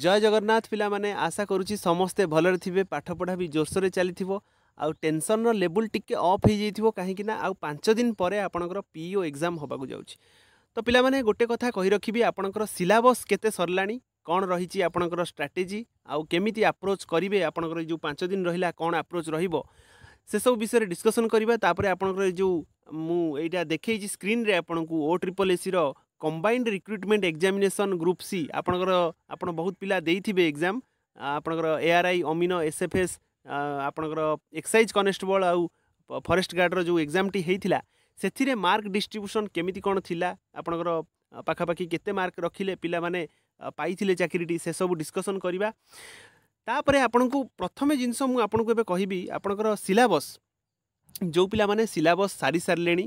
ଜୟ ଜଗନ୍ନାଥ ପିଲାମାନେ ଆଶା କରୁଛି ସମସ୍ତେ ଭଲରେ ଥିବେ ପାଠପଢ଼ା ବି ଜୋରସୋରରେ ଚାଲିଥିବ ଆଉ ଟେନସନ୍ର ଲେବୁଲ୍ ଟିକେ ଅଫ୍ ହୋଇଯାଇଥିବ କାହିଁକି ନା ଆଉ ପାଞ୍ଚ ଦିନ ପରେ ଆପଣଙ୍କର ପିଇଓ ଏକ୍ଜାମ୍ ହେବାକୁ ଯାଉଛି ତ ପିଲାମାନେ ଗୋଟେ କଥା କହି ରଖିବି ଆପଣଙ୍କର ସିଲାବସ୍ କେତେ ସରିଲାଣି କ'ଣ ରହିଛି ଆପଣଙ୍କର ଷ୍ଟ୍ରାଟେଜି ଆଉ କେମିତି ଆପ୍ରୋଚ୍ କରିବେ ଆପଣଙ୍କର ଯେଉଁ ପାଞ୍ଚ ଦିନ ରହିଲା କ'ଣ ଆପ୍ରୋଚ୍ ରହିବ ସେସବୁ ବିଷୟରେ ଡିସ୍କସନ୍ କରିବା ତାପରେ ଆପଣଙ୍କର ଯେଉଁ ମୁଁ ଏଇଟା ଦେଖେଇଛି ସ୍କ୍ରିନ୍ରେ ଆପଣଙ୍କୁ ଓ ଟ୍ରିପଲ୍ ଏସିର combined recruitment examination group C ଆପଣଙ୍କର ଆପଣ ବହୁତ ପିଲା ଦେଇଥିବେ ଏକ୍ଜାମ୍ ଆପଣଙ୍କର ଏଆର୍ଆଇ ଅମିନ ଏସ୍ଏଫ୍ଏସ୍ ଆପଣଙ୍କର ଏକ୍ସାଇଜ୍ କନେଷ୍ଟବଳ ଆଉ ଫରେଷ୍ଟ ଗାର୍ଡ଼ର ଯେଉଁ ଏକ୍ଜାମ୍ଟି ହେଇଥିଲା ସେଥିରେ ମାର୍କ ଡିଷ୍ଟ୍ରିବ୍ୟୁସନ୍ କେମିତି କ'ଣ ଥିଲା ଆପଣଙ୍କର ପାଖାପାଖି କେତେ ମାର୍କ ରଖିଲେ ପିଲାମାନେ ପାଇଥିଲେ ଚାକିରିଟି ସେସବୁ ଡିସ୍କସନ୍ କରିବା ତାପରେ ଆପଣଙ୍କୁ ପ୍ରଥମେ ଜିନିଷ ମୁଁ ଆପଣଙ୍କୁ ଏବେ କହିବି ଆପଣଙ୍କର ସିଲାବସ୍ ଯେଉଁ ପିଲାମାନେ ସିଲାବସ୍ ସାରି ସାରିଲେଣି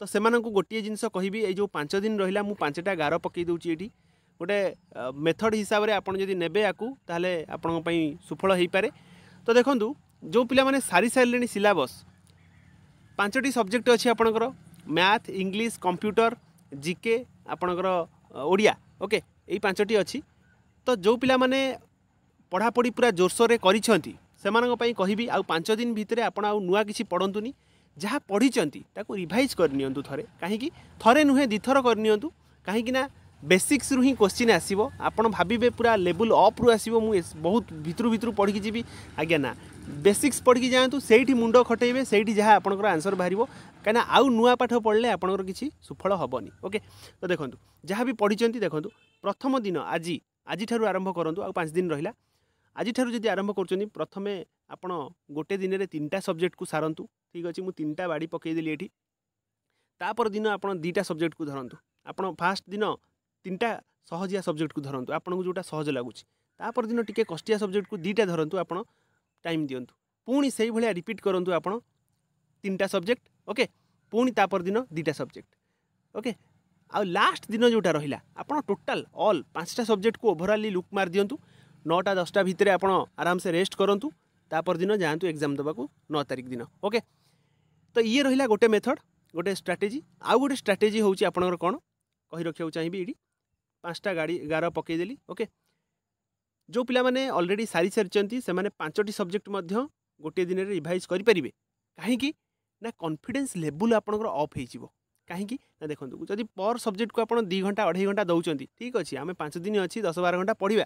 ତ ସେମାନଙ୍କୁ ଗୋଟିଏ ଜିନିଷ କହିବି ଏଇ ଯେଉଁ ପାଞ୍ଚ ଦିନ ରହିଲା ମୁଁ ପାଞ୍ଚଟା ଗାର ପକାଇ ଦେଉଛି ଏଠି ଗୋଟେ ମେଥଡ଼ ହିସାବରେ ଆପଣ ଯଦି ନେବେ ଆକୁ ତାହେଲେ ଆପଣଙ୍କ ପାଇଁ ସୁଫଳ ହେଇପାରେ ତ ଦେଖନ୍ତୁ ଯେଉଁ ପିଲାମାନେ ସାରି ସାରିଲେଣି ସିଲାବସ୍ ପାଞ୍ଚଟି ସବଜେକ୍ଟ ଅଛି ଆପଣଙ୍କର ମ୍ୟାଥ୍ ଇଂଲିଶ କମ୍ପ୍ୟୁଟର ଜିକେ ଆପଣଙ୍କର ଓଡ଼ିଆ ଓକେ ଏଇ ପାଞ୍ଚଟି ଅଛି ତ ଯେଉଁ ପିଲାମାନେ ପଢ଼ାପଢ଼ି ପୁରା ଜୋରସୋରରେ କରିଛନ୍ତି ସେମାନଙ୍କ ପାଇଁ କହିବି ଆଉ ପାଞ୍ଚ ଦିନ ଭିତରେ ଆପଣ ଆଉ ନୂଆ କିଛି ପଢ଼ନ୍ତୁନି ଯାହା ପଢ଼ିଛନ୍ତି ତାକୁ ରିଭାଇଜ୍ କରିନିଅନ୍ତୁ ଥରେ କାହିଁକି ଥରେ ନୁହେଁ ଦୁଇଥର କରିନିଅନ୍ତୁ କାହିଁକିନା ବେସିକ୍ସରୁ ହିଁ କୋଶ୍ଚିନ୍ ଆସିବ ଆପଣ ଭାବିବେ ପୁରା ଲେବୁଲ୍ ଅପ୍ରୁ ଆସିବ ମୁଁ ବହୁତ ଭିତରୁ ଭିତରୁ ପଢ଼ିକି ଯିବି ଆଜ୍ଞା ନା ବେସିକ୍ସ ପଢ଼ିକି ଯାଆନ୍ତୁ ସେଇଠି ମୁଣ୍ଡ ଖଟେଇବେ ସେଇଠି ଯାହା ଆପଣଙ୍କର ଆନ୍ସର ବାହାରିବ କାହିଁକିନା ଆଉ ନୂଆ ପାଠ ପଢ଼ିଲେ ଆପଣଙ୍କର କିଛି ସୁଫଳ ହେବନି ଓକେ ତ ଦେଖନ୍ତୁ ଯାହା ବି ପଢ଼ିଛନ୍ତି ଦେଖନ୍ତୁ ପ୍ରଥମ ଦିନ ଆଜି ଆଜିଠାରୁ ଆରମ୍ଭ କରନ୍ତୁ ଆଉ ପାଞ୍ଚ ଦିନ ରହିଲା ଆଜିଠାରୁ ଯଦି ଆରମ୍ଭ କରୁଛନ୍ତି ପ୍ରଥମେ ଆପଣ ଗୋଟେ ଦିନରେ ତିନିଟା ସବଜେକ୍ଟକୁ ସାରନ୍ତୁ ଠିକ୍ ଅଛି ମୁଁ ତିନିଟା ବାଡ଼ି ପକାଇଦେଲି ଏଠି ତାପର ଦିନ ଆପଣ ଦୁଇଟା ସବଜେକ୍ଟକୁ ଧରନ୍ତୁ ଆପଣ ଫାଷ୍ଟ ଦିନ ତିନିଟା ସହଜିଆ ସବଜେକ୍ଟକୁ ଧରନ୍ତୁ ଆପଣଙ୍କୁ ଯେଉଁଟା ସହଜ ଲାଗୁଛି ତାପର ଦିନ ଟିକେ କଷ୍ଟିଆ ସବଜେକ୍ଟକୁ ଦୁଇଟା ଧରନ୍ତୁ ଆପଣ ଟାଇମ୍ ଦିଅନ୍ତୁ ପୁଣି ସେଇଭଳିଆ ରିପିଟ୍ କରନ୍ତୁ ଆପଣ ତିନିଟା ସବଜେକ୍ଟ ଓକେ ପୁଣି ତାପର ଦିନ ଦୁଇଟା ସବଜେକ୍ଟ ଓକେ ଆଉ ଲାଷ୍ଟ ଦିନ ଯେଉଁଟା ରହିଲା ଆପଣ ଟୋଟାଲ୍ ଅଲ୍ ପାଞ୍ଚଟା ସବଜେକ୍ଟକୁ ଓଭରାଲି ଲୁକ୍ ମାରିଦିଅନ୍ତୁ ନଅଟା ଦଶଟା ଭିତରେ ଆପଣ ଆରାମସେ ରେଷ୍ଟ କରନ୍ତୁ तापर दिन जातु एग्जाम देवाक नौ तारिख दिन ओके तो ये रहा गोटे मेथड गोटे स्ट्राटेजी आउ गोटे स्ट्राटेजी हूँ आपण कौन कही रखा चाहिए ये पांचटा गाड़ी गार पकईदेली ओके जो पाने अलरेडी सारी सारी से पांचटी सब्जेक्ट गोटे दिन में रिभाइज करेंगे कहीं कन्फिडेन्स लेवल आप अफ हो कहीं देखो जदि पर सब्जेक्ट को आप दुघा घंटा अढ़ई घंटा दौर ठीक अच्छे आम पांच दिन अच्छी दस बार घंटा पढ़ा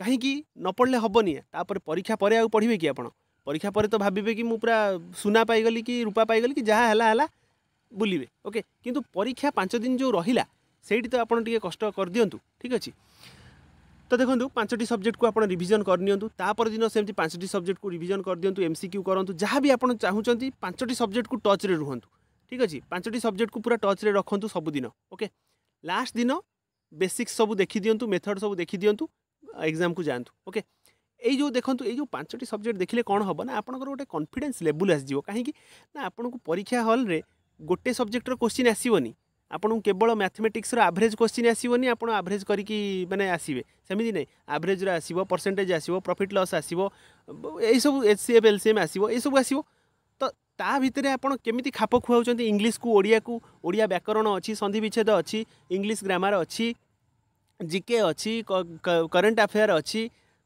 କାହିଁକି ନ ପଢ଼ିଲେ ହେବନି ତାପରେ ପରୀକ୍ଷା ପରେ ଆଉ ପଢ଼ିବେ କି ଆପଣ ପରୀକ୍ଷା ପରେ ତ ଭାବିବେ କି ମୁଁ ପୁରା ସୁନା ପାଇଗଲି କି ରୂପା ପାଇଗଲି କି ଯାହା ହେଲା ହେଲା ବୁଲିବେ ଓକେ କିନ୍ତୁ ପରୀକ୍ଷା ପାଞ୍ଚ ଦିନ ଯେଉଁ ରହିଲା ସେଇଠି ତ ଆପଣ ଟିକେ କଷ୍ଟ କରିଦିଅନ୍ତୁ ଠିକ୍ ଅଛି ତ ଦେଖନ୍ତୁ ପାଞ୍ଚଟି ସବଜେକ୍ଟକୁ ଆପଣ ରିଭିଜନ୍ କରିନିଅନ୍ତୁ ତାପର ଦିନ ସେମିତି ପାଞ୍ଚଟି ସବଜେକ୍ଟକୁ ରିଭିଜନ୍ କରିଦିଅନ୍ତୁ ଏମ୍ ସି କ୍ୟୁ କରନ୍ତୁ ଯାହା ବି ଆପଣ ଚାହୁଁଛନ୍ତି ପାଞ୍ଚଟି ସବଜେକ୍ଟକୁ ଟଚ୍ରେ ରୁହନ୍ତୁ ଠିକ୍ ଅଛି ପାଞ୍ଚଟି ସବଜେକ୍ଟକୁ ପୁରା ଟଚ୍ରେ ରଖନ୍ତୁ ସବୁଦିନ ଓକେ ଲାଷ୍ଟ ଦିନ ବେସିକ୍ସ ସବୁ ଦେଖିଦିଅନ୍ତୁ ମେଥଡ଼ ସବୁ ଦେଖିଦିଅନ୍ତୁ ଏକ୍ଜାମ୍କୁ ଯାଆନ୍ତୁ ଓକେ ଏଇ ଯେଉଁ ଦେଖନ୍ତୁ ଏଇ ଯେଉଁ ପାଞ୍ଚଟି ସବଜେକ୍ଟ ଦେଖିଲେ କ'ଣ ହେବ ନା ଆପଣଙ୍କର ଗୋଟେ କନଫିଡେନ୍ସ ଲେବୁଲ୍ ଆସିଯିବ କାହିଁକି ନା ଆପଣଙ୍କୁ ପରୀକ୍ଷା ହଲ୍ରେ ଗୋଟେ ସବଜେକ୍ଟର କୋଶ୍ଚିନ୍ ଆସିବନି ଆପଣଙ୍କୁ କେବଳ ମ୍ୟାଥମେଟିକ୍ସର ଆଭରେଜ୍ କୋଶ୍ଚିନ୍ ଆସିବନି ଆପଣ ଆଭରେଜ୍ କରିକି ମାନେ ଆସିବେ ସେମିତି ନାହିଁ ଆଭରେଜ୍ର ଆସିବ ପରସେଣ୍ଟେଜ୍ ଆସିବ ପ୍ରଫିଟ୍ ଲସ୍ ଆସିବ ଏଇସବୁ H C F L C M ଆସିବ ଏଇସବୁ ଆସିବ ତ ତା ଭିତରେ ଆପଣ କେମିତି ଖାପ ଖୁଆଉଛନ୍ତି ଇଂଲିଶକୁ ଓଡ଼ିଆକୁ ଓଡ଼ିଆ ବ୍ୟାକରଣ ଅଛି ସନ୍ଧି ବିଚ୍ଛେଦ ଅଛି ଇଂଲିଶ ଗ୍ରାମାର ଅଛି ଜିକେ ଅଛି କରେଣ୍ଟ ଆଫେୟାର ଅଛି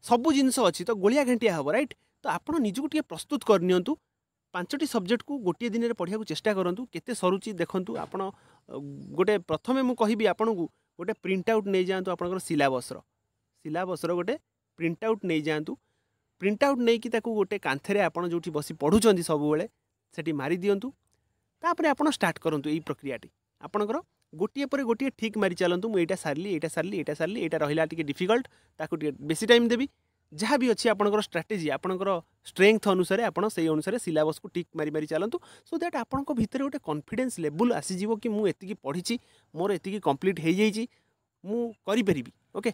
ସବୁ ଜିନିଷ ଅଛି ତ ଗୋଳିଆ ଘାଣ୍ଟିଆ ହେବ ରାଇଟ୍ ତ ଆପଣ ନିଜକୁ ଟିକେ ପ୍ରସ୍ତୁତ କରିନିଅନ୍ତୁ ପାଞ୍ଚଟି ସବଜେକ୍ଟକୁ ଗୋଟିଏ ଦିନରେ ପଢ଼ିବାକୁ ଚେଷ୍ଟା କରନ୍ତୁ କେତେ ସରୁଛି ଦେଖନ୍ତୁ ଆପଣ ଗୋଟେ ପ୍ରଥମେ ମୁଁ କହିବି ଆପଣଙ୍କୁ ଗୋଟେ ପ୍ରିଣ୍ଟ ଆଉଟ୍ ନେଇଯାଆନ୍ତୁ ଆପଣଙ୍କର ସିଲାବସ୍ର ସିଲାବସ୍ର ଗୋଟେ ପ୍ରିଣ୍ଟ ଆଉଟ୍ ନେଇଯାଆନ୍ତୁ ପ୍ରିଣ୍ଟ ଆଉଟ୍ ନେଇକି ତାକୁ ଗୋଟେ କାନ୍ଥରେ ଆପଣ ଯେଉଁଠି ବସି ପଢ଼ୁଛନ୍ତି ସବୁବେଳେ ସେଠି ମାରି ଦିଅନ୍ତୁ ତାପରେ ଆପଣ ଷ୍ଟାର୍ଟ କରନ୍ତୁ ଏଇ ପ୍ରକ୍ରିୟାଟି ଆପଣଙ୍କର ଗୋଟିଏ ପରେ ଗୋଟିଏ ଠିକ୍ ମାରି ଚାଲନ୍ତୁ ମୁଁ ଏଇଟା ସାରିଲି ଏଇଟା ସାରିଲି ଏଇଟା ସାରିଲି ଏଇଟା ରହିଲା ଟିକେ ଡିଫିକଲ୍ଟ ତାକୁ ଟିକେ ବେଶୀ ଟାଇମ୍ ଦେବି ଯାହା ବି ଅଛି ଆପଣଙ୍କର ଷ୍ଟ୍ରାଟେଜି ଆପଣଙ୍କର ଷ୍ଟ୍ରେଙ୍ଗଥ୍ ଅନୁସାରେ ଆପଣ ସେଇ ଅନୁସାରେ ସିଲାବସ୍କୁ ଟିକ୍ ମାରି ମାରି ଚାଲନ୍ତୁ ସୋ ଦ୍ୟାଟ୍ ଆପଣଙ୍କ ଭିତରେ ଗୋଟେ କନଫିଡେନ୍ସ ଲେବୁଲ୍ ଆସିଯିବ କି ମୁଁ ଏତିକି ପଢ଼ିଛି ମୋର ଏତିକି କମ୍ପ୍ଲିଟ୍ ହେଇଯାଇଛି ମୁଁ କରିପାରିବି ଓକେ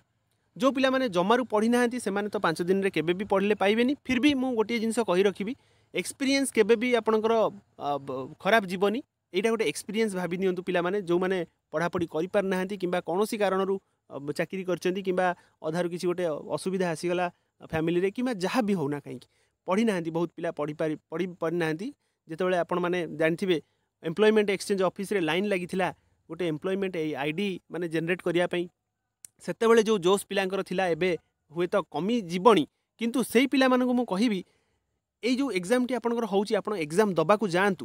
ଯେଉଁ ପିଲାମାନେ ଜମାରୁ ପଢ଼ି ନାହାନ୍ତି ସେମାନେ ତ ପାଞ୍ଚ ଦିନରେ କେବେ ବି ପଢ଼ିଲେ ପାଇବେନି ଫିର୍ ବି ମୁଁ ଗୋଟିଏ ଜିନିଷ କହି ରଖିବି ଏକ୍ସପିରିଏନ୍ସ କେବେ ବି ଆପଣଙ୍କର ଖରାପ ଯିବନି ଏଇଟା ଗୋଟେ ଏକ୍ସପିରିଏନ୍ସ ଭାବି ନିଅନ୍ତୁ ପିଲାମାନେ ଯେଉଁମାନେ ପଢ଼ାପଢ଼ି କରିପାରିନାହାନ୍ତି କିମ୍ବା କୌଣସି କାରଣରୁ ଚାକିରି କରିଛନ୍ତି କିମ୍ବା ଅଧାରୁ କିଛି ଗୋଟେ ଅସୁବିଧା ଆସିଗଲା ଫ୍ୟାମିଲିରେ କିମ୍ବା ଯାହା ବି ହେଉନା କାହିଁକି ପଢ଼ିନାହାନ୍ତି ବହୁତ ପିଲା ପଢ଼ିପାରି ପଢ଼ି ପାରିନାହାନ୍ତି ଯେତେବେଳେ ଆପଣମାନେ ଜାଣିଥିବେ ଏମ୍ପ୍ଲୟମେଣ୍ଟ ଏକ୍ସଚେଞ୍ଜ ଅଫିସରେ ଲାଇନ୍ ଲାଗିଥିଲା ଗୋଟେ ଏମ୍ପ୍ଲୟମେଣ୍ଟ ଏଇ ଆଇ ଡି ମାନେ ଜେନେରେଟ୍ କରିବା ପାଇଁ ସେତେବେଳେ ଯେଉଁ ଜୋସ୍ ପିଲାଙ୍କର ଥିଲା ଏବେ ହୁଏତ କମିଯିବଣି କିନ୍ତୁ ସେଇ ପିଲାମାନଙ୍କୁ ମୁଁ କହିବି ଏଇ ଯେଉଁ ଏକ୍ଜାମ୍ଟି ଆପଣଙ୍କର ହେଉଛି ଆପଣ ଏକ୍ଜାମ୍ ଦେବାକୁ ଯାଆନ୍ତୁ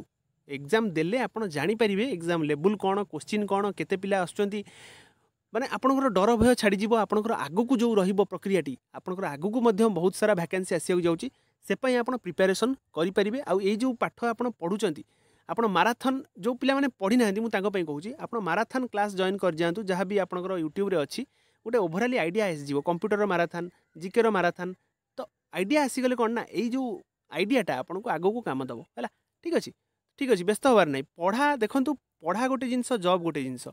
ଏକ୍ଜାମ୍ ଦେଲେ ଆପଣ ଜାଣିପାରିବେ ଏକ୍ଜାମ୍ ଲେବୁଲ୍ କ'ଣ କୋଶ୍ଚିନ୍ କ'ଣ କେତେ ପିଲା ଆସୁଛନ୍ତି ମାନେ ଆପଣଙ୍କର ଡର ଭୟ ଛାଡ଼ିଯିବ ଆପଣଙ୍କର ଆଗକୁ ଯେଉଁ ରହିବ ପ୍ରକ୍ରିୟାଟି ଆପଣଙ୍କର ଆଗକୁ ମଧ୍ୟ ବହୁତ ସାରା ଭ୍ୟାକେନ୍ସି ଆସିବାକୁ ଯାଉଛି ସେ ପାଇଁ ଆପଣ ପ୍ରିପାରେସନ୍ କରିପାରିବେ ଆଉ ଏଇ ଯେଉଁ ପାଠ ଆପଣ ପଢ଼ୁଛନ୍ତି ଆପଣ ମାରାଥନ୍ ଯେଉଁ ପିଲାମାନେ ପଢ଼ିନାହାନ୍ତି ମୁଁ ତାଙ୍କ ପାଇଁ କହୁଛି ଆପଣ ମାରାଥନ୍ କ୍ଲାସ୍ ଜଏନ୍ କରିଯାଆନ୍ତୁ ଯାହା ବି ଆପଣଙ୍କର ୟୁଟ୍ୟୁବ୍ରେ ଅଛି ଗୋଟେ ଓଭରାଲି ଆଇଡ଼ିଆ ଆସିଯିବ କମ୍ପ୍ୟୁଟର ମାରାଥନ୍ ଜିକେର ମାରାଥନ୍ ତ ଆଇଡ଼ିଆ ଆସିଗଲେ କ'ଣ ନା ଏଇ ଯେଉଁ ଆଇଡ଼ିଆଟା ଆପଣଙ୍କୁ ଆଗକୁ କାମ ଦେବ ହେଲା ଠିକ୍ ଅଛି ঠিক আছে ব্যস্ত হবার নাই পড়া দেখুন পড়া গোটে জিনিস জব গোটে জিনিস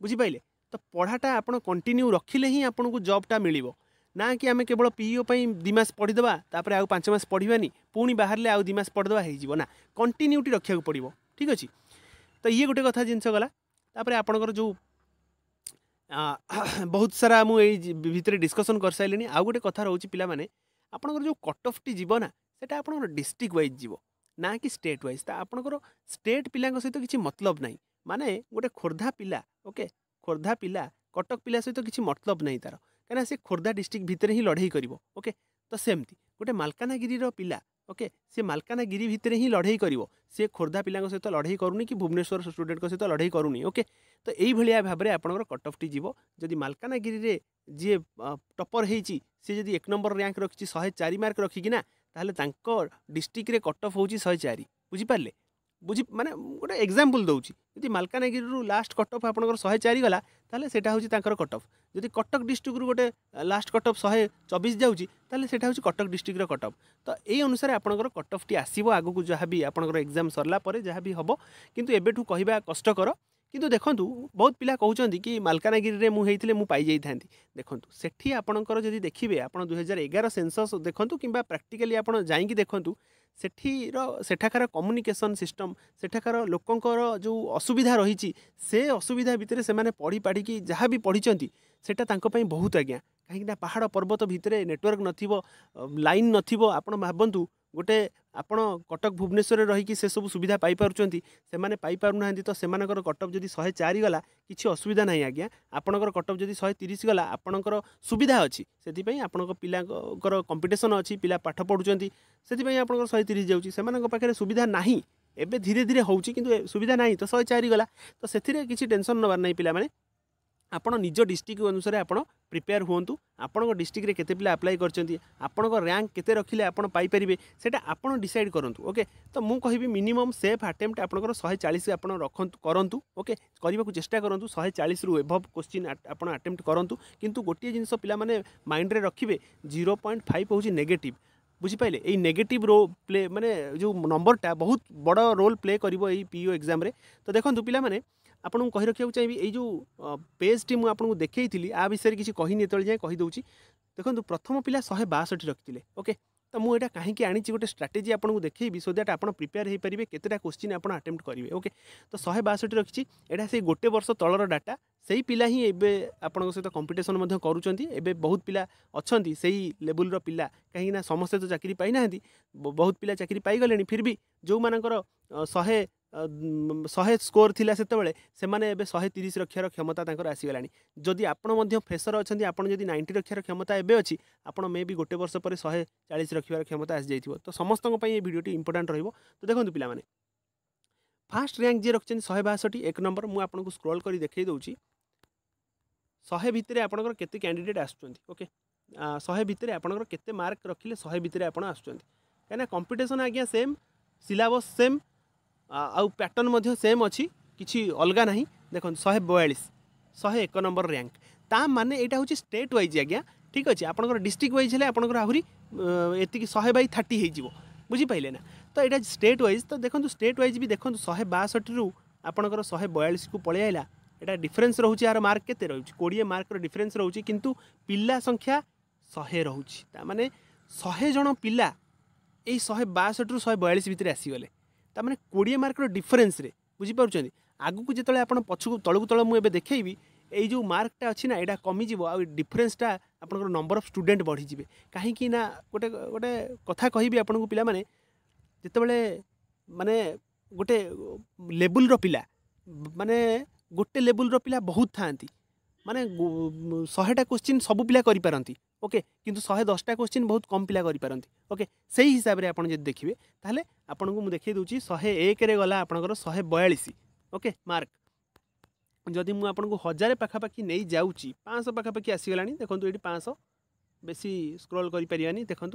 বুঝিপারে তো পড়াটা আপনার কন্টিনিউ রখিলে হি আপনার জবটা মিলব না কি আমি কেবল পিইও দুইমাস পড়িদেবা তাপরে আউ পাঁচ মাস পড়বানি পুঁ বাহারে আউ দুইমাস পড়িদেবা হয়ে যাব না কন্টিনিউটি রক্ষা পড়ব ঠিক আছে তো ইয়ে গোটে কথা জিনিস গলা তাপরে আপনার যে ବହୁତ ସାରା ମୁଁ ଏଇ ଭିତରେ ଡିସ୍କସନ୍ କରିସାରିଲିଣି ଆଉ ଗୋଟେ କଥା ରହୁଛି ପିଲାମାନେ ଆପଣଙ୍କର ଯେଉଁ କଟ୍ ଅଫ୍ଟି ଯିବ ନା ସେଇଟା ଆପଣଙ୍କର ଡିଷ୍ଟ୍ରିକ୍ଟ ୱାଇଜ୍ ଯିବ ନା କି ଷ୍ଟେଟ୍ ୱାଇଜ୍ ତା ଆପଣଙ୍କର ଷ୍ଟେଟ୍ ପିଲାଙ୍କ ସହିତ କିଛି ମତଲବ ନାହିଁ ମାନେ ଗୋଟେ ଖୋର୍ଦ୍ଧା ପିଲା ଓକେ ଖୋର୍ଦ୍ଧା ପିଲା କଟକ ପିଲା ସହିତ କିଛି ମତଲବ ନାହିଁ ତା'ର କାହିଁକିନା ସେ ଖୋର୍ଦ୍ଧା ଡିଷ୍ଟ୍ରିକ୍ଟ ଭିତରେ ହିଁ ଲଢ଼େଇ କରିବ ଓକେ ତ ସେମିତି ଗୋଟେ ମାଲକାନଗିରିର ପିଲା ଓକେ ସେ ମାଲକାନଗିରି ଭିତରେ ହିଁ ଲଢ଼େଇ କରିବ ସେ ଖୋର୍ଦ୍ଧା ପିଲାଙ୍କ ସହିତ ଲଢ଼େଇ କରୁନି କି ଭୁବନେଶ୍ୱର ଷ୍ଟୁଡେଣ୍ଟଙ୍କ ସହିତ ଲଢ଼େଇ କରୁନି ଓକେ ତ ଏଇଭଳିଆ ଭାବରେ ଆପଣଙ୍କର କଟ୍ ଅଫ୍ଟି ଯିବ ଯଦି ମାଲକାନଗିରିରେ ଯିଏ ଟପର୍ ହେଇଛି ସେ ଯଦି ଏକ ନମ୍ବର ର୍ୟାଙ୍କ ରଖିଛି ଶହେ ଚାରି ମାର୍କ ରଖିକିନା ତାହେଲେ ତାଙ୍କ ଡିଷ୍ଟ୍ରିକ୍ଟରେ କଟ୍ ଅଫ୍ ହେଉଛି ଶହେ ଚାରି ବୁଝିପାରିଲେ ବୁଝି ମାନେ ଗୋଟେ ଏକ୍ଜାମ୍ପଲ୍ ଦେଉଛି ଯଦି ମାଲକାନଗିରିରୁ ଲାଷ୍ଟ କଟ୍ ଅଫ୍ ଆପଣଙ୍କର ଶହେ ଚାରି ଗଲା ତାହେଲେ ସେଇଟା ହେଉଛି ତାଙ୍କର କଟ୍ ଅଫ୍ ଯଦି କଟକ ଡିଷ୍ଟ୍ରିକ୍ଟରୁ ଗୋଟେ ଲାଷ୍ଟ କଟ୍ ଅଫ୍ ଶହେ ଚବିଶ ଯାଉଛି ତାହେଲେ ସେଇଟା ହେଉଛି କଟକ ଡିଷ୍ଟ୍ରିକ୍ଟର କଟ୍ ଅଫ୍ ତ ଏଇ ଅନୁସାରେ ଆପଣଙ୍କର କଟ୍ ଅଫ୍ଟି ଆସିବ ଆଗକୁ ଯାହା ବି ଆପଣଙ୍କର ଏକ୍ଜାମ୍ ସରିଲା ପରେ ଯାହା ବି ହେବ କିନ୍ତୁ ଏବେଠୁ କହିବା କଷ୍ଟକର କିନ୍ତୁ ଦେଖନ୍ତୁ ବହୁତ ପିଲା କହୁଛନ୍ତି କି ମାଲକାନଗିରିରେ ମୁଁ ହେଇଥିଲେ ମୁଁ ପାଇଯାଇଥାନ୍ତି ଦେଖନ୍ତୁ ସେଠି ଆପଣଙ୍କର ଯଦି ଦେଖିବେ ଆପଣ ଦୁଇହଜାର ଏଗାର ସେନ୍ସସ୍ ଦେଖନ୍ତୁ କିମ୍ବା ପ୍ରାକ୍ଟିକାଲି ଆପଣ ଯାଇକି ଦେଖନ୍ତୁ ସେଠିର ସେଠାକାର କମ୍ୟୁନିକେସନ୍ ସିଷ୍ଟମ୍ ସେଠାକାର ଲୋକଙ୍କର ଯେଉଁ ଅସୁବିଧା ରହିଛି ସେ ଅସୁବିଧା ଭିତରେ ସେମାନେ ପଢ଼ି ପାଢ଼ିକି ଯାହା ବି ପଢ଼ିଛନ୍ତି ସେଟା ତାଙ୍କ ପାଇଁ ବହୁତ ଆଜ୍ଞା କାହିଁକିନା ପାହାଡ଼ ପର୍ବତ ଭିତରେ ନେଟୱାର୍କ ନଥିବ ଲାଇନ୍ ନଥିବ ଆପଣ ଭାବନ୍ତୁ ଗୋଟେ ଆପଣ କଟକ ଭୁବନେଶ୍ୱରରେ ରହିକି ସେସବୁ ସୁବିଧା ପାଇପାରୁଛନ୍ତି ସେମାନେ ପାଇପାରୁନାହାନ୍ତି ତ ସେମାନଙ୍କର କଟଅଫ୍ ଯଦି ଶହେ ଚାରି ଗଲା କିଛି ଅସୁବିଧା ନାହିଁ ଆଜ୍ଞା ଆପଣଙ୍କର କଟଅଫ୍ ଯଦି ଶହେ ତିରିଶ ଗଲା ଆପଣଙ୍କର ସୁବିଧା ଅଛି ସେଥିପାଇଁ ଆପଣଙ୍କ ପିଲାଙ୍କର କମ୍ପିଟିସନ୍ ଅଛି ପିଲା ପାଠ ପଢ଼ୁଛନ୍ତି ସେଥିପାଇଁ ଆପଣଙ୍କର ଶହେ ତିରିଶ ଯାଉଛି ସେମାନଙ୍କ ପାଖରେ ସୁବିଧା ନାହିଁ ଏବେ ଧୀରେ ଧୀରେ ହେଉଛି କିନ୍ତୁ ସୁବିଧା ନାହିଁ ତ ଶହେ ଚାରି ଗଲା ତ ସେଥିରେ କିଛି ଟେନସନ୍ ନେବାର ନାହିଁ ପିଲାମାନେ ଆପଣ ନିଜ ଡିଷ୍ଟ୍ରିକ୍ଟ ଅନୁସାରେ ଆପଣ ପ୍ରିପେୟାର ହୁଅନ୍ତୁ ଆପଣଙ୍କ ଡିଷ୍ଟ୍ରିକ୍ଟରେ କେତେ ପିଲା ଆପ୍ଲାଏ କରିଛନ୍ତି ଆପଣଙ୍କ ର୍ୟାଙ୍କ କେତେ ରଖିଲେ ଆପଣ ପାଇପାରିବେ ସେଇଟା ଆପଣ ଡିସାଇଡ଼ କରନ୍ତୁ ଓକେ ତ ମୁଁ କହିବି ମିନିମମ୍ ସେଫ୍ ଆଟେମ୍ପ୍ଟ ଆପଣଙ୍କର ଶହେ ଚାଳିଶ ଆପଣ ରଖନ୍ତୁ କରନ୍ତୁ ଓକେ କରିବାକୁ ଚେଷ୍ଟା କରନ୍ତୁ ଶହେ ଚାଳିଶରୁ ଏଭବ୍ କୋଶ୍ଚିନ୍ ଆପଣ ଆଟେମ୍ପ୍ଟ କରନ୍ତୁ କିନ୍ତୁ ଗୋଟିଏ ଜିନିଷ ପିଲାମାନେ ମାଇଣ୍ଡରେ ରଖିବେ ଜିରୋ ପଏଣ୍ଟ ଫାଇଭ୍ ହେଉଛି ନେଗେଟିଭ୍ ବୁଝିପାରିଲେ ଏଇ ନେଗେଟିଭ୍ ରୋ ପ୍ଲେ ମାନେ ଯେଉଁ ନମ୍ବରଟା ବହୁତ ବଡ଼ ରୋଲ୍ ପ୍ଲେ କରିବ ଏଇ ପି ଓ ଏକ୍ଜାମ୍ରେ ତ ଦେଖନ୍ତୁ ପିଲାମାନେ ଆପଣଙ୍କୁ କହି ରଖିବାକୁ ଚାହିଁବି ଏଇ ଯେଉଁ ପେଜ୍ଟି ମୁଁ ଆପଣଙ୍କୁ ଦେଖାଇଥିଲି ଆ ବିଷୟରେ କିଛି କହିନି ଯେତେବେଳେ ଯାଏଁ କହିଦେଉଛି ଦେଖନ୍ତୁ ପ୍ରଥମ ପିଲା ଶହେ ବାଷଠି ରଖିଥିଲେ ଓକେ ତ ମୁଁ ଏଇଟା କାହିଁକି ଆଣିଛି ଗୋଟେ ଷ୍ଟ୍ରାଟେଜି ଆପଣଙ୍କୁ ଦେଖେଇବି ସୋ ଦ୍ୟାଟ୍ ଆପଣ ପ୍ରିପେୟାର ହୋଇପାରିବେ କେତେଟା କୋଶ୍ଚିନ୍ ଆପଣ ଆଟେମ୍ପ୍ଟ କରିବେ ଓକେ ତ ଶହେ ବାଷଠି ରଖିଛି ଏଇଟା ସେଇ ଗୋଟେ ବର୍ଷ ତଳର ଡାଟା ସେଇ ପିଲା ହିଁ ଏବେ ଆପଣଙ୍କ ସହିତ କମ୍ପିଟିସନ୍ ମଧ୍ୟ କରୁଛନ୍ତି ଏବେ ବହୁତ ପିଲା ଅଛନ୍ତି ସେଇ ଲେବୁଲ୍ର ପିଲା କାହିଁକିନା ସମସ୍ତେ ତ ଚାକିରି ପାଇନାହାନ୍ତି ବହୁତ ପିଲା ଚାକିରି ପାଇଗଲେଣି ଫିର୍ ବି ଯେଉଁମାନଙ୍କର ଶହେ ଶହେ ସ୍କୋର୍ ଥିଲା ସେତେବେଳେ ସେମାନେ ଏବେ ଶହେ ତିରିଶ ରକ୍ଷାର କ୍ଷମତା ତାଙ୍କର ଆସିଗଲାଣି ଯଦି ଆପଣ ମଧ୍ୟ ଫ୍ରେସର୍ ଅଛନ୍ତି ଆପଣ ଯଦି ନାଇଣ୍ଟି ରକ୍ଷାର କ୍ଷମତା ଏବେ ଅଛି ଆପଣ ମେ ବି ଗୋଟେ ବର୍ଷ ପରେ ଶହେ ଚାଳିଶ ରଖିବାର କ୍ଷମତା ଆସିଯାଇଥିବ ତ ସମସ୍ତଙ୍କ ପାଇଁ ଏ ଭିଡ଼ିଓଟି ଇମ୍ପୋର୍ଟାଣ୍ଟ ରହିବ ତ ଦେଖନ୍ତୁ ପିଲାମାନେ ଫାଷ୍ଟ ର୍ୟାଙ୍କ ଯିଏ ରଖିଛନ୍ତି ଶହେ ବାଷଠି ଏକ ନମ୍ବର ମୁଁ ଆପଣଙ୍କୁ ସ୍କ୍ରୋଲ୍ କରି ଦେଖାଇ ଦେଉଛି ଶହେ ଭିତରେ ଆପଣଙ୍କର କେତେ କ୍ୟାଣ୍ଡିଡ଼େଟ୍ ଆସୁଛନ୍ତି ଓକେ ଶହେ ଭିତରେ ଆପଣଙ୍କର କେତେ ମାର୍କ ରଖିଲେ ଶହେ ଭିତରେ ଆପଣ ଆସୁଛନ୍ତି କାହିଁକିନା କମ୍ପିଟିସନ୍ ଆଜ୍ଞା ସେମ୍ ସିଲାବସ୍ ସେମ୍ ଆଉ ପ୍ୟାଟର୍ନ ମଧ୍ୟ ସେମ୍ ଅଛି କିଛି ଅଲଗା ନାହିଁ ଦେଖନ୍ତୁ ଶହେ ବୟାଳିଶ ଶହେ ଏକ ନମ୍ବର ର୍ୟାଙ୍କ ତା ମାନେ ଏଇଟା ହେଉଛି ଷ୍ଟେଟ୍ ୱାଇଜ୍ ଆଜ୍ଞା ଠିକ୍ ଅଛି ଆପଣଙ୍କର ଡିଷ୍ଟ୍ରିକ୍ଟ ୱାଇଜ୍ ହେଲେ ଆପଣଙ୍କର ଆହୁରି ଏତିକି ଶହେ ବାଇ ଥାର୍ଟି ହେଇଯିବ ବୁଝିପାରିଲେ ନା ତ ଏଇଟା ଷ୍ଟେଟ୍ ୱାଇଜ୍ ତ ଦେଖନ୍ତୁ ଷ୍ଟେଟ୍ ୱାଇଜ୍ ବି ଦେଖନ୍ତୁ ଶହେ ବାଷଠିରୁ ଆପଣଙ୍କର ଶହେ ବୟାଳିଶକୁ ପଳେଇ ଆଇଲା ଏଇଟା ଡିଫରେନ୍ସ ରହୁଛି ଏହାର ମାର୍କ କେତେ ରହୁଛି କୋଡ଼ିଏ ମାର୍କର ଡିଫରେନ୍ସ ରହୁଛି କିନ୍ତୁ ପିଲା ସଂଖ୍ୟା ଶହେ ରହୁଛି ତାମାନେ ଶହେ ଜଣ ପିଲା ଏଇ ଶହେ ବାଷଠିରୁ ଶହେ ବୟାଳିଶ ଭିତରେ ଆସିଗଲେ ତାମାନେ କୋଡ଼ିଏ ମାର୍କର ଡିଫରେନ୍ସରେ ବୁଝିପାରୁଛନ୍ତି ଆଗକୁ ଯେତେବେଳେ ଆପଣ ପଛକୁ ତଳକୁ ତଳ ମୁଁ ଏବେ ଦେଖେଇବି ଏଇ ଯେଉଁ ମାର୍କଟା ଅଛି ନା ଏଇଟା କମିଯିବ ଆଉ ଡିଫରେନ୍ସଟା ଆପଣଙ୍କର ନମ୍ବର ଅଫ୍ ଷ୍ଟୁଡେଣ୍ଟ ବଢ଼ିଯିବେ କାହିଁକି ନା ଗୋଟେ ଗୋଟେ କଥା କହିବି ଆପଣଙ୍କୁ ପିଲାମାନେ ଯେତେବେଳେ ମାନେ ଗୋଟେ ଲେବୁଲ୍ର ପିଲା ମାନେ ଗୋଟେ ଲେବୁଲ୍ର ପିଲା ବହୁତ ଥାଆନ୍ତି ମାନେ ଶହେଟା କୋଶ୍ଚିନ୍ ସବୁ ପିଲା କରିପାରନ୍ତି ওকে কিন্তু শহে দশটা কোশ্চিন বহুত কম পিলা করিপারতি ওকে সেই হিসাবে আপনার যদি দেখবে তাহলে আপনার দেখাই দেছি শহে একরে গলা আপনার শহে বয়াশ ওকে মার্ক যদি মু আপনার হাজার পাখাপাখি নিয়ে যাচ্ছি পাঁচশহ পাখাপাখি আসিগলা দেখুন এটি পাঁচশহ বেশি স্ক্রল করে পারি দেখুন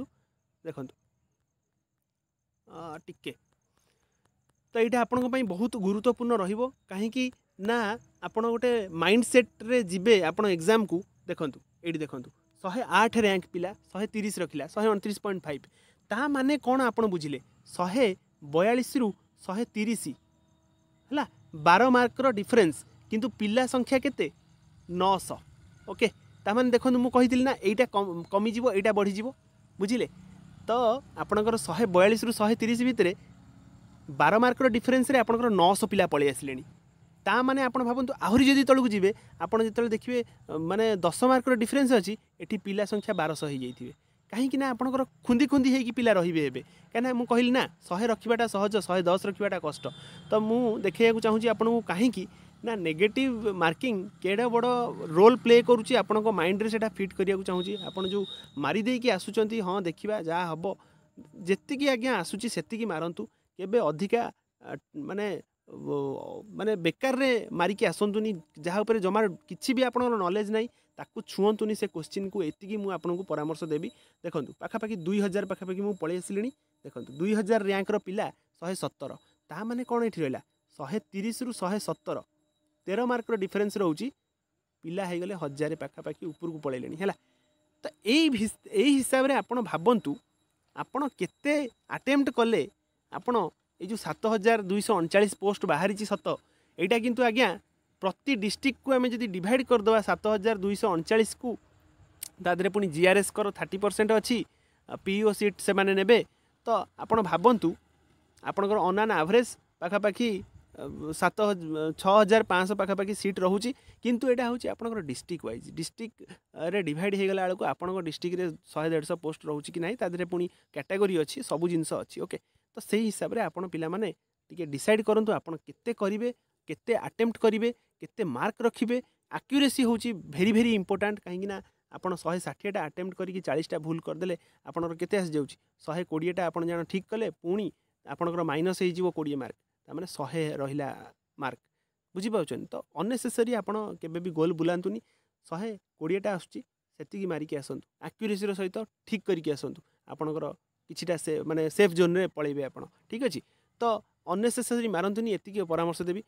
দেখুন টিকে তো এইটা আপনার বহুত গুরুত্বপূর্ণ রহব কী না আপনার গোটে মাইন্ডসেট্রে যাবে আপনার এক্সাম কু দেখুন এইটি দেখুন ଶହେ ଆଠ ର୍ୟାଙ୍କ ପିଲା ଶହେ ତିରିଶ ରଖିଲା ଶହେ ଅଣତିରିଶ ପଏଣ୍ଟ ଫାଇଭ ତାହା ମାନେ କ'ଣ ଆପଣ ବୁଝିଲେ ଶହେ ବୟାଳିଶରୁ ଶହେ ତିରିଶ ହେଲା ବାର ମାର୍କର ଡିଫରେନ୍ସ କିନ୍ତୁ ପିଲା ସଂଖ୍ୟା କେତେ ନଅଶହ ଓକେ ତାମାନେ ଦେଖନ୍ତୁ ମୁଁ କହିଥିଲି ନା ଏଇଟା କମିଯିବ ଏଇଟା ବଢ଼ିଯିବ ବୁଝିଲେ ତ ଆପଣଙ୍କର ଶହେ ବୟାଳିଶରୁ ଶହେ ତିରିଶ ଭିତରେ ବାର ମାର୍କର ଡିଫରେନ୍ସରେ ଆପଣଙ୍କର ନଅଶହ ପିଲା ପଳେଇ ଆସିଲେଣି ତା ମାନେ ଆପଣ ଭାବନ୍ତୁ ଆହୁରି ଯଦି ତଳକୁ ଯିବେ ଆପଣ ଯେତେବେଳେ ଦେଖିବେ ମାନେ ଦଶ ମାର୍କର ଡିଫରେନ୍ସ ଅଛି ଏଠି ପିଲା ସଂଖ୍ୟା ବାରଶହ ହେଇଯାଇଥିବେ କାହିଁକି ନା ଆପଣଙ୍କର ଖୁନ୍ଦି ଖୁନ୍ଦି ହେଇକି ପିଲା ରହିବେ ଏବେ କାହିଁକିନା ମୁଁ କହିଲି ନା ଶହେ ରଖିବାଟା ସହଜ ଶହେ ଦଶ ରଖିବାଟା କଷ୍ଟ ତ ମୁଁ ଦେଖେଇବାକୁ ଚାହୁଁଛି ଆପଣଙ୍କୁ କାହିଁକି ନା ନେଗେଟିଭ୍ ମାର୍କିଂ କେଡ଼େ ବଡ଼ ରୋଲ୍ ପ୍ଲେ କରୁଛି ଆପଣଙ୍କ ମାଇଣ୍ଡରେ ସେଇଟା ଫିଟ୍ କରିବାକୁ ଚାହୁଁଛି ଆପଣ ଯେଉଁ ମାରିଦେଇକି ଆସୁଛନ୍ତି ହଁ ଦେଖିବା ଯାହା ହେବ ଯେତିକି ଆଜ୍ଞା ଆସୁଛି ସେତିକି ମାରନ୍ତୁ କେବେ ଅଧିକା ମାନେ ମାନେ ବେକାରରେ ମାରିକି ଆସନ୍ତୁନି ଯାହା ଉପରେ ଜମା କିଛି ବି ଆପଣଙ୍କର ନଲେଜ୍ ନାହିଁ ତାକୁ ଛୁଅନ୍ତୁନି ସେ କୋଶ୍ଚିନ୍କୁ ଏତିକି ମୁଁ ଆପଣଙ୍କୁ ପରାମର୍ଶ ଦେବି ଦେଖନ୍ତୁ ପାଖାପାଖି ଦୁଇ ହଜାର ପାଖାପାଖି ମୁଁ ପଳେଇ ଆସିଲିଣି ଦେଖନ୍ତୁ ଦୁଇ ହଜାର ର୍ୟାଙ୍କର ପିଲା ଶହେ ସତର ତାହା ମାନେ କ'ଣ ଏଠି ରହିଲା ଶହେ ତିରିଶରୁ ଶହେ ସତର ତେର ମାର୍କର ଡିଫରେନ୍ସ ରହୁଛି ପିଲା ହେଇଗଲେ ହଜାରେ ପାଖାପାଖି ଉପରକୁ ପଳେଇଲେଣି ହେଲା ତ ଏଇ ଏଇ ହିସାବରେ ଆପଣ ଭାବନ୍ତୁ ଆପଣ କେତେ ଆଟେମ୍ପ୍ଟ କଲେ ଆପଣ এই যে সাত হাজার দুইশ অনচাশ পোস্ট বাহারিছি সত এইটা কিন্তু আজ্ঞা প্রতি ডিস্ট্রিক্টু আমি যদি ডিভাইড করেদেবা সাত হাজার দুইশ অনচাশকু তা দেহে পুঁ জিআরএস কর থার্টি পরসেন্ট অছি পিইও সিট সে নেবে তো আপনার ভাবতু আপনার অন আন আভরেজ পাখাপাখি সাত ছ হাজার পাঁচশহ পাখাপাখি সিট রহুଛି କିନ୍ତୁ ଏଇଟା ହେଉଛି ଆପଣଙ୍କର ଡିଷ୍ଟ୍ରିକ୍ଟ ୱାଇଜ୍ ଡିଷ୍ଟ୍ରିକ୍ଟରେ ଡିଭାଇଡ଼ ହେଇଗଲା ବେଳକୁ ଆପଣଙ୍କ ଡିଷ୍ଟ୍ରିକ୍ଟରେ ଶହେ ଦେଢ଼ଶହ ପୋଷ୍ଟ ରହୁଛି କି ନାହିଁ ତା ଦେହରେ ପୁଣି କ୍ୟାଟାଗୋରୀ ଅଛି ସବୁ ଜିନିଷ ଅଛି ଓକେ ତ ସେହି ହିସାବରେ ଆପଣ ପିଲାମାନେ ଟିକେ ଡିସାଇଡ଼୍ କରନ୍ତୁ ଆପଣ କେତେ କରିବେ କେତେ ଆଟେମ୍ପ୍ଟ କରିବେ କେତେ ମାର୍କ ରଖିବେ ଆକ୍ୟୁରେସି ହେଉଛି ଭେରି ଭେରି ଇମ୍ପୋର୍ଟାଣ୍ଟ କାହିଁକିନା ଆପଣ ଶହେ ଷାଠିଏଟା ଆଟେମ୍ପ୍ଟ କରିକି ଚାଳିଶଟା ଭୁଲ କରିଦେଲେ ଆପଣଙ୍କର କେତେ ଆସିଯାଉଛି ଶହେ କୋଡ଼ିଏଟା ଆପଣ ଜାଣ ଠିକ୍ କଲେ ପୁଣି ଆପଣଙ୍କର ମାଇନସ୍ ହେଇଯିବ କୋଡ଼ିଏ ମାର୍କ ତା'ମାନେ ଶହେ ରହିଲା ମାର୍କ ବୁଝିପାରୁଛନ୍ତି ତ ଅନ୍ନେସେସରୀ ଆପଣ କେବେ ବି ଗୋଲ୍ ବୁଲାନ୍ତୁନି ଶହେ କୋଡ଼ିଏଟା ଆସୁଛି ସେତିକି ମାରିକି ଆସନ୍ତୁ ଆକ୍ୟୁରେସିର ସହିତ ଠିକ୍ କରିକି ଆସନ୍ତୁ ଆପଣଙ୍କର କିଛିଟା ସେ ମାନେ ସେଫ୍ ଜୋନ୍ରେ ପଳେଇବେ ଆପଣ ଠିକ୍ ଅଛି ତ ଅନ୍ନେସେସରୀ ମାରନ୍ତୁନି ଏତିକି ପରାମର୍ଶ ଦେବି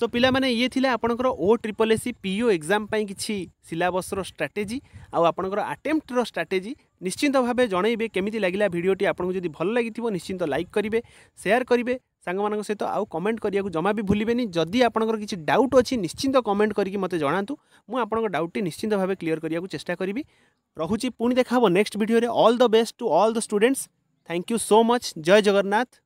ସୋ ପିଲାମାନେ ଇଏ ଥିଲା ଆପଣଙ୍କର O triple S C PO exam ପାଇଁ କିଛି ସିଲାବସ୍ର ଷ୍ଟ୍ରାଟେଜି ଆଉ ଆପଣଙ୍କର ଆଟେମ୍ପ୍ଟର ଷ୍ଟ୍ରାଟେଜି ନିଶ୍ଚିନ୍ତ ଭାବେ ଜଣାଇବେ କେମିତି ଲାଗିଲା ଭିଡ଼ିଓଟି ଆପଣଙ୍କୁ ଯଦି ଭଲ ଲାଗିଥିବ ନିଶ୍ଚିନ୍ତ ଲାଇକ୍ କରିବେ ସେୟାର କରିବେ ସାଙ୍ଗମାନଙ୍କ ସହିତ ଆଉ କମେଣ୍ଟ କରିବାକୁ ଜମା ବି ଭୁଲିବେନି ଯଦି ଆପଣଙ୍କର କିଛି ଡାଉଟ୍ ଅଛି ନିଶ୍ଚିନ୍ତ କମେଣ୍ଟ କରିକି ମୋତେ ଜଣାନ୍ତୁ ମୁଁ ଆପଣଙ୍କ ଡାଉଟ୍ଟି ନିଶ୍ଚିନ୍ତ ଭାବେ କ୍ଲିଅର୍ କରିବାକୁ ଚେଷ୍ଟା କରିବି ରହୁଛି ପୁଣି ଦେଖା ହେବ ନେକ୍ସଟ ଭିଡ଼ିଓରେ all the best to all the students thank you so much ଜୟ ଜଗନ୍ନାଥ